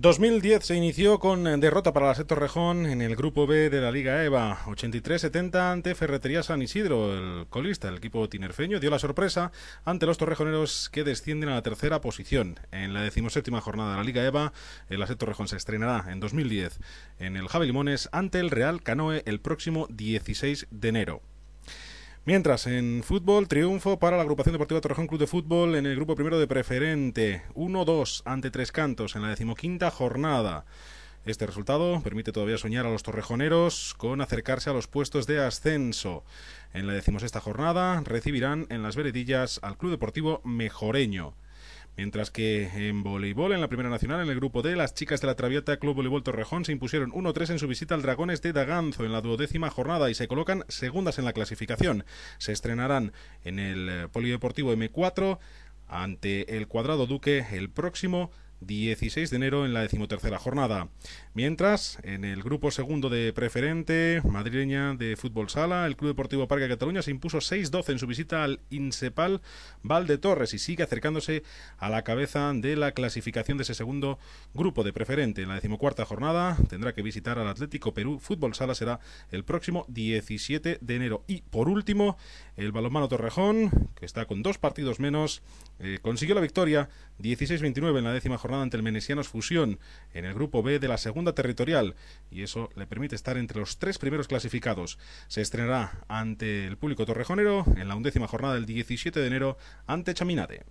2010 se inició con eh, derrota para la Seto Rejón en el grupo B de la Liga EVA, 83-70 ante Ferretería San Isidro, el colista, el equipo tinerfeño, dio la sorpresa ante los torrejoneros que descienden a la tercera posición. En la decimoséptima jornada de la Liga EVA, el Aseto Rejón se estrenará en 2010 en el Javi Limones ante el Real Canoe el próximo 16 de enero. Mientras, en fútbol, triunfo para la agrupación deportiva Torrejón Club de Fútbol en el grupo primero de preferente. 1-2 ante tres cantos en la decimoquinta jornada. Este resultado permite todavía soñar a los torrejoneros con acercarse a los puestos de ascenso. En la decimosexta jornada recibirán en las veredillas al Club Deportivo Mejoreño. Mientras que en voleibol, en la Primera Nacional, en el grupo D, las chicas de la Traviata Club Voleibol Torrejón se impusieron 1-3 en su visita al Dragones de Daganzo en la duodécima jornada y se colocan segundas en la clasificación. Se estrenarán en el eh, Polideportivo M4 ante el Cuadrado Duque el próximo 16 de enero en la decimotercera jornada. Mientras, en el grupo segundo de preferente madrileña de fútbol sala, el Club Deportivo Parque de Cataluña se impuso 6-12 en su visita al Insepal Valde Torres y sigue acercándose a la cabeza de la clasificación de ese segundo grupo de preferente. En la decimocuarta jornada tendrá que visitar al Atlético Perú. Fútbol sala será el próximo 17 de enero. Y por último, el balonmano Torrejón, que está con dos partidos menos, eh, consiguió la victoria 16-29 en la décima jornada ante el Menesianos Fusión en el grupo B de la segunda territorial y eso le permite estar entre los tres primeros clasificados. Se estrenará ante el público torrejonero en la undécima jornada del 17 de enero ante Chaminade.